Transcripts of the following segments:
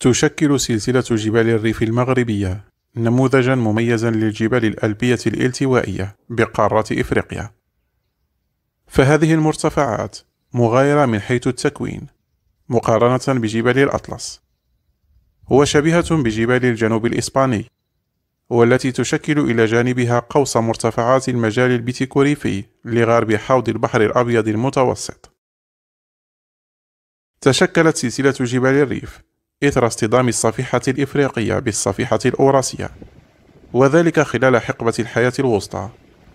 تشكل سلسلة جبال الريف المغربية نموذجا مميزا للجبال الألبية الالتوائية بقارة إفريقيا فهذه المرتفعات مغايرة من حيث التكوين مقارنة بجبال الأطلس وشبيهة بجبال الجنوب الإسباني والتي تشكل إلى جانبها قوس مرتفعات المجال البيتيكوريفي لغرب حوض البحر الأبيض المتوسط تشكلت سلسلة جبال الريف إثر اصطدام الصفيحة الإفريقية بالصفيحة الأوراسية وذلك خلال حقبة الحياة الوسطى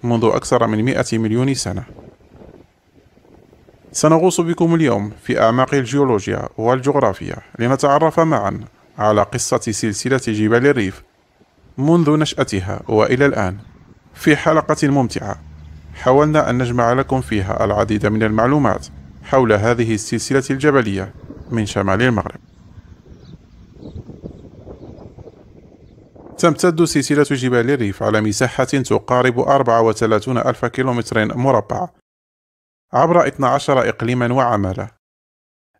منذ أكثر من 100 مليون سنة سنغوص بكم اليوم في أعماق الجيولوجيا والجغرافيا لنتعرف معا على قصة سلسلة جبال الريف منذ نشأتها وإلى الآن في حلقة ممتعة حاولنا أن نجمع لكم فيها العديد من المعلومات حول هذه السلسلة الجبلية من شمال المغرب تمتد سلسلة جبال الريف على مساحة تقارب 34 ألف كيلومتر مربع عبر 12 إقليما وعمالة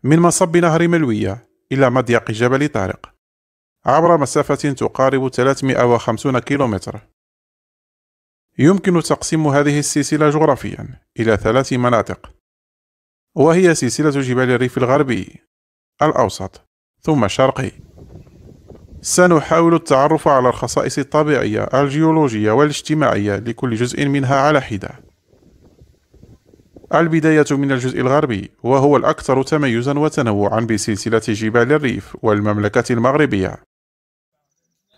من مصب نهر ملوية إلى مضيق جبل طارق عبر مسافة تقارب 350 كيلومتر يمكن تقسيم هذه السلسلة جغرافيا إلى ثلاث مناطق وهي سلسلة جبال الريف الغربي الأوسط ثم الشرقي سنحاول التعرف على الخصائص الطبيعية الجيولوجية والاجتماعية لكل جزء منها على حدة البداية من الجزء الغربي وهو الأكثر تميزا وتنوعا بسلسلة جبال الريف والمملكة المغربية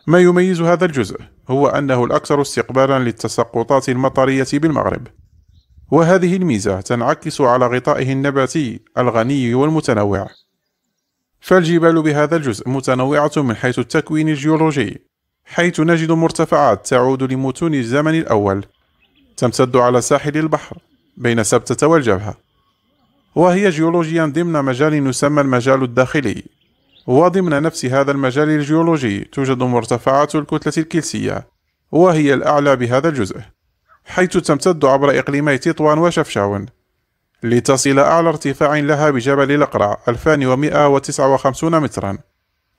ما يميز هذا الجزء هو أنه الأكثر استقبالا للتساقطات المطرية بالمغرب وهذه الميزة تنعكس على غطائه النباتي الغني والمتنوع فالجبال بهذا الجزء متنوعة من حيث التكوين الجيولوجي حيث نجد مرتفعات تعود لمتون الزمن الأول تمتد على ساحل البحر بين سبتة والجبهة وهي جيولوجيا ضمن مجال يسمى المجال الداخلي وضمن نفس هذا المجال الجيولوجي توجد مرتفعات الكتلة الكلسية وهي الأعلى بهذا الجزء حيث تمتد عبر إقليمي تطوان وشفشاون لتصل أعلى ارتفاع لها بجبل الأقرع 2159 مترا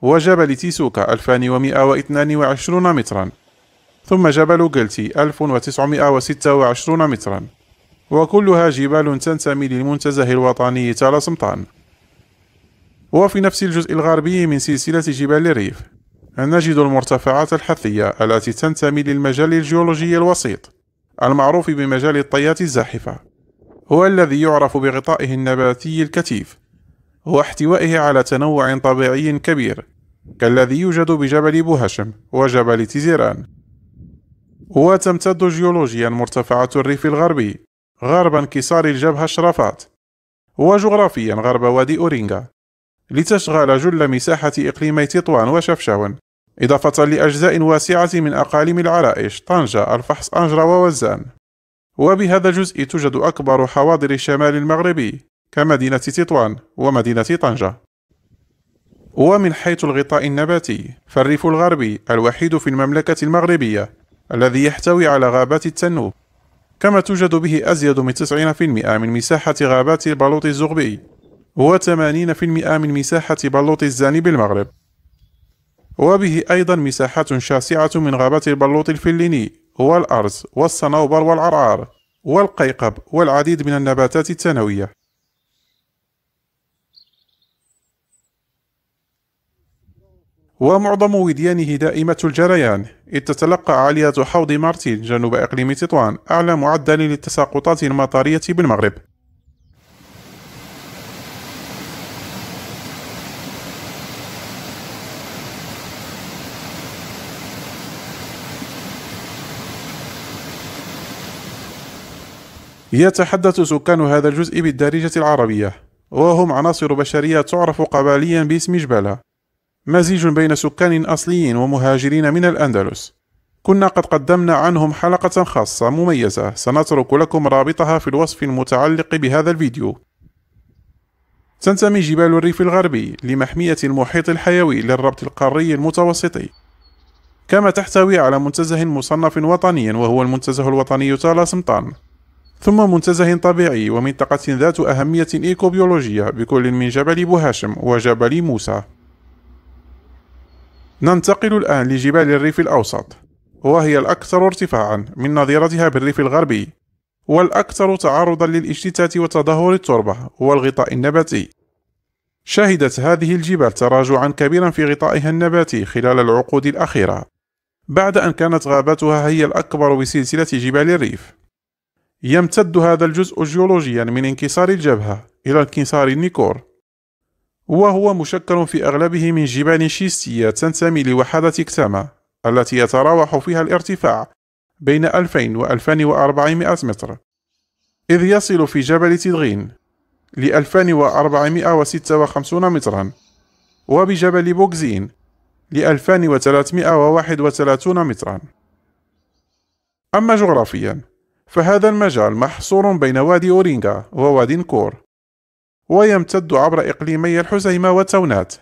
وجبل تيسوكا 2122 مترا ثم جبل جلتي 1926 مترا وكلها جبال تنتمي للمنتزه الوطني تالا سمطان وفي نفس الجزء الغربي من سلسلة جبال الريف نجد المرتفعات الحثية التي تنتمي للمجال الجيولوجي الوسيط المعروف بمجال الطيات الزاحفة هو الذي يعرف بغطائه النباتي الكثيف واحتوائه على تنوع طبيعي كبير كالذي يوجد بجبل بوهشم وجبل تيزيران وتمتد جيولوجيا مرتفعة الريف الغربي غرب انكسار الجبهة الشرفات وجغرافيا غرب وادي أورينغا لتشغل جل مساحة إقليمي تطوان وشفشاون إضافة لأجزاء واسعة من أقاليم العرائش طنجة الفحص أنجرة ووزان وبهذا الجزء توجد أكبر حواضر الشمال المغربي كمدينة تطوان ومدينة طنجة ومن حيث الغطاء النباتي فالريف الغربي الوحيد في المملكة المغربية الذي يحتوي على غابات التنوب كما توجد به أزيد من 90% من مساحة غابات البلوط الزغبي و80% من مساحة بلوط الزاني بالمغرب وبه أيضا مساحات شاسعة من غابات البلوط الفليني والأرز والصنوبر والعرعار والقيقب والعديد من النباتات الثانوية ومعظم وديانه دائمة الجريان إذ تتلقى عالية حوض مارتين جنوب إقليم تطوان أعلى معدل للتساقطات المطرية بالمغرب يتحدث سكان هذا الجزء بالدارجة العربية وهم عناصر بشرية تعرف قبليا باسم جبالة مزيج بين سكان أصليين ومهاجرين من الأندلس كنا قد قدمنا عنهم حلقة خاصة مميزة سنترك لكم رابطها في الوصف المتعلق بهذا الفيديو تنتمي جبال الريف الغربي لمحمية المحيط الحيوي للربط القاري المتوسطي كما تحتوي على منتزه مصنف وطنيا وهو المنتزه الوطني تالا سمطان ثم منتزه طبيعي ومنطقة ذات أهمية إيكوبيولوجية بكل من جبل بوهاشم وجبل موسى ننتقل الآن لجبال الريف الأوسط وهي الأكثر ارتفاعا من نظيرتها بالريف الغربي والأكثر تعرضا للاشتتات وتدهور التربة والغطاء النباتي شهدت هذه الجبال تراجعا كبيرا في غطائها النباتي خلال العقود الأخيرة بعد أن كانت غاباتها هي الأكبر بسلسلة جبال الريف يمتد هذا الجزء جيولوجيا من انكسار الجبهة إلى انكسار النيكور وهو مشكل في أغلبه من جبال شيستية تنتمي لوحدة كتامة التي يتراوح فيها الارتفاع بين 2000 و 2400 متر إذ يصل في جبل تدغين ل 2456 مترا وبجبل بوكزين ل 2331 مترا أما جغرافيا فهذا المجال محصور بين وادي أورينغا ووادي نكور ويمتد عبر إقليمي الحزيمة وتونات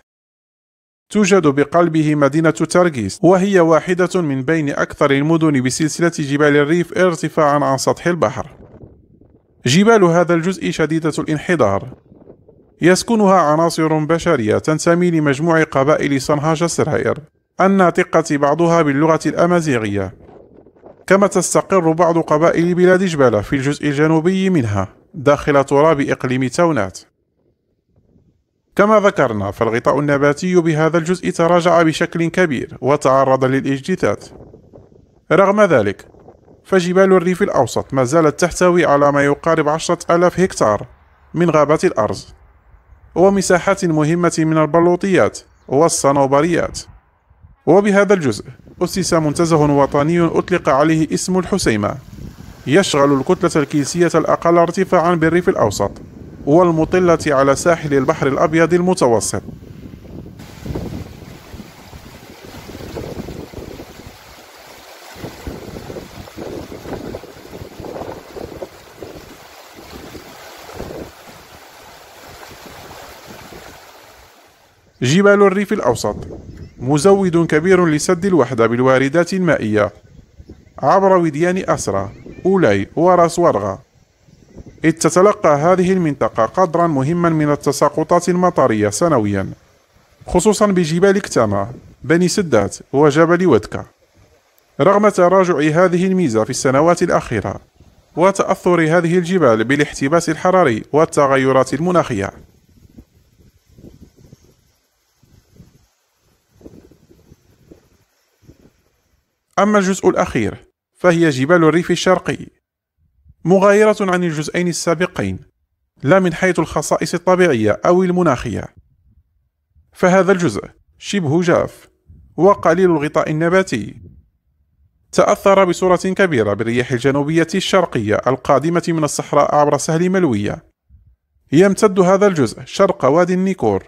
توجد بقلبه مدينة ترجيس وهي واحدة من بين أكثر المدن بسلسلة جبال الريف ارتفاعا عن سطح البحر جبال هذا الجزء شديدة الانحدار يسكنها عناصر بشرية تنتمي لمجموع قبائل صنهاج السرائر الناطقة بعضها باللغة الأمازيغية كما تستقر بعض قبائل بلاد جبالة في الجزء الجنوبي منها داخل تراب إقليم تونات كما ذكرنا فالغطاء النباتي بهذا الجزء تراجع بشكل كبير وتعرض للاجتثاث رغم ذلك فجبال الريف الأوسط ما زالت تحتوي على ما يقارب عشرة ألاف هكتار من غابات الأرز ومساحات مهمة من البلوطيات والصنوبريات وبهذا الجزء أسس منتزه وطني أطلق عليه اسم الحسيمة يشغل الكتلة الكيسية الأقل ارتفاعا بالريف الأوسط والمطلة على ساحل البحر الأبيض المتوسط جبال الريف الأوسط مزود كبير لسد الوحدة بالواردات المائية عبر وديان أسرة أولاي ورأس ورغة إذ تتلقى هذه المنطقة قدرا مهما من التساقطات المطرية سنويا خصوصا بجبال كتامة بني سدات وجبل ودكا رغم تراجع هذه الميزة في السنوات الأخيرة وتأثر هذه الجبال بالاحتباس الحراري والتغيرات المناخية أما الجزء الأخير فهي جبال الريف الشرقي مغايرة عن الجزئين السابقين لا من حيث الخصائص الطبيعية أو المناخية فهذا الجزء شبه جاف وقليل الغطاء النباتي تأثر بصورة كبيرة بالرياح الجنوبية الشرقية القادمة من الصحراء عبر سهل ملوية يمتد هذا الجزء شرق وادي النيكور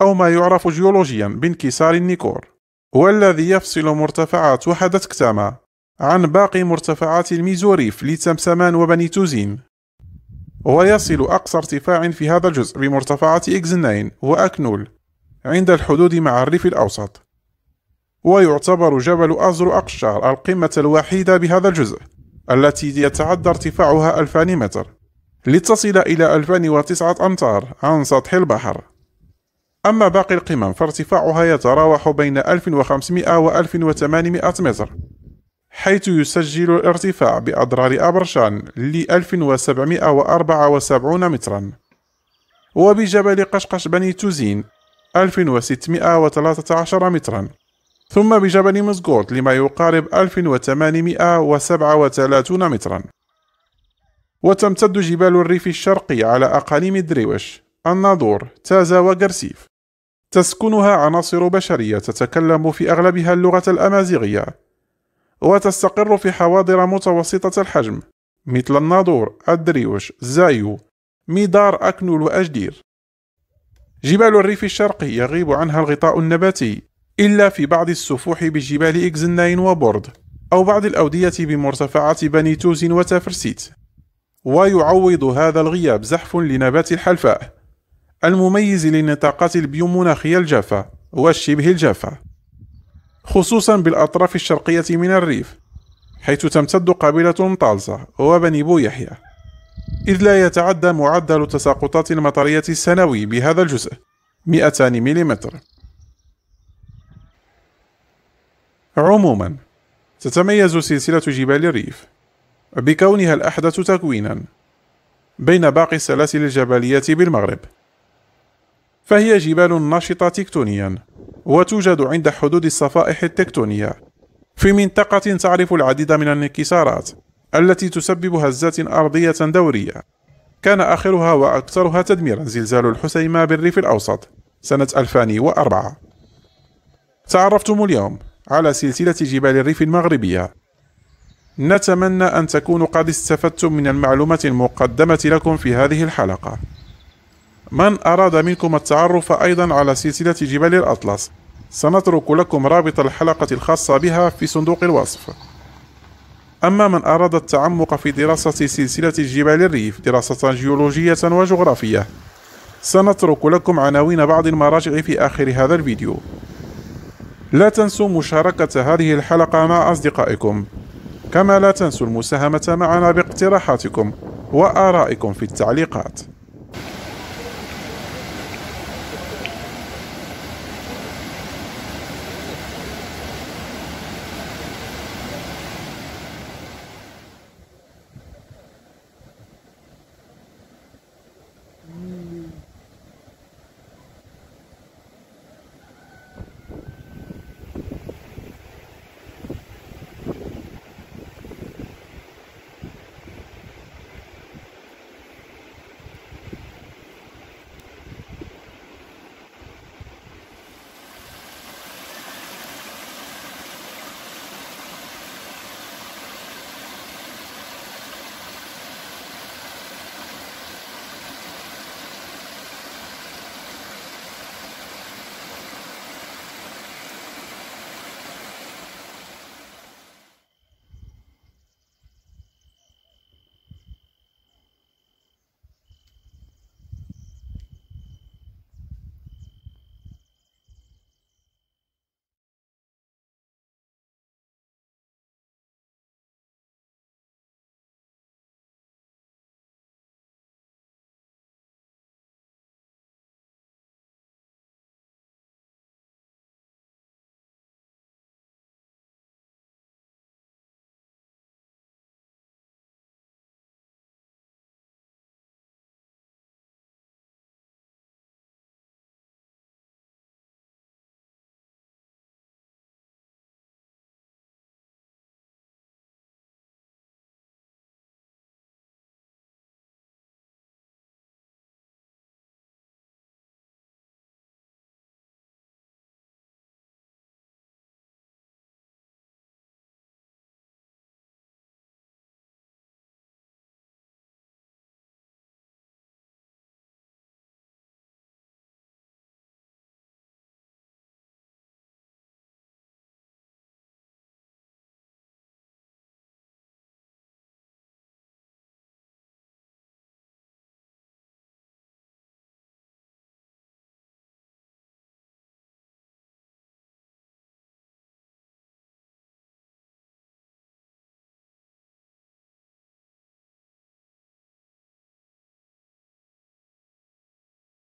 أو ما يعرف جيولوجيا بانكسار النيكور والذي يفصل مرتفعات وحدة كتامة عن باقي مرتفعات الميزوريف لتمسمان وبني توزين ويصل أقصى ارتفاع في هذا الجزء بمرتفعة إكزنين وأكنول عند الحدود مع الريف الأوسط ويعتبر جبل أزر أقشار القمة الوحيدة بهذا الجزء التي يتعدى ارتفاعها 2000 متر لتصل إلى 2009 أمتار عن سطح البحر أما باقي القمم فارتفاعها يتراوح بين 1500 و 1800 متر حيث يسجل الارتفاع بأضرار أبرشان ل 1774 مترا وبجبل قشقش بني توزين 1613 مترا ثم بجبل مزقوط لما يقارب 1837 مترا وتمتد جبال الريف الشرقي على أقاليم الدريوش الناظور تازا وقرسيف تسكنها عناصر بشرية تتكلم في أغلبها اللغة الأمازيغية وتستقر في حواضر متوسطة الحجم مثل الناظور، الدريوش، زايو، ميدار أكنول وأجدير جبال الريف الشرقي يغيب عنها الغطاء النباتي إلا في بعض السفوح بجبال إكزناين وبورد أو بعض الأودية بمرتفعات بني توزن وتافرسيت ويعوض هذا الغياب زحف لنبات الحلفاء المميز للنطاقات البيومناخية الجافة والشبه الجافة خصوصا بالأطراف الشرقية من الريف حيث تمتد قبيلة طالسة وبني بو يحيى إذ لا يتعدى معدل التساقطات المطرية السنوي بهذا الجزء 200 ملم عموما تتميز سلسلة جبال الريف بكونها الأحدث تكوينا بين باقي السلاسل الجبلية بالمغرب فهي جبال نشطة تكتونيا وتوجد عند حدود الصفائح التكتونية في منطقة تعرف العديد من الانكسارات التي تسبب هزات أرضية دورية كان آخرها وأكثرها تدميرا زلزال الحسيمة بالريف الأوسط سنة 2004 تعرفتم اليوم على سلسلة جبال الريف المغربية نتمنى أن تكونوا قد استفدتم من المعلومات المقدمة لكم في هذه الحلقة من أراد منكم التعرف أيضا على سلسلة جبال الأطلس سنترك لكم رابط الحلقة الخاصة بها في صندوق الوصف أما من أراد التعمق في دراسة سلسلة جبال الريف دراسة جيولوجية وجغرافية سنترك لكم عناوين بعض المراجع في آخر هذا الفيديو لا تنسوا مشاركة هذه الحلقة مع أصدقائكم كما لا تنسوا المساهمة معنا باقتراحاتكم وآرائكم في التعليقات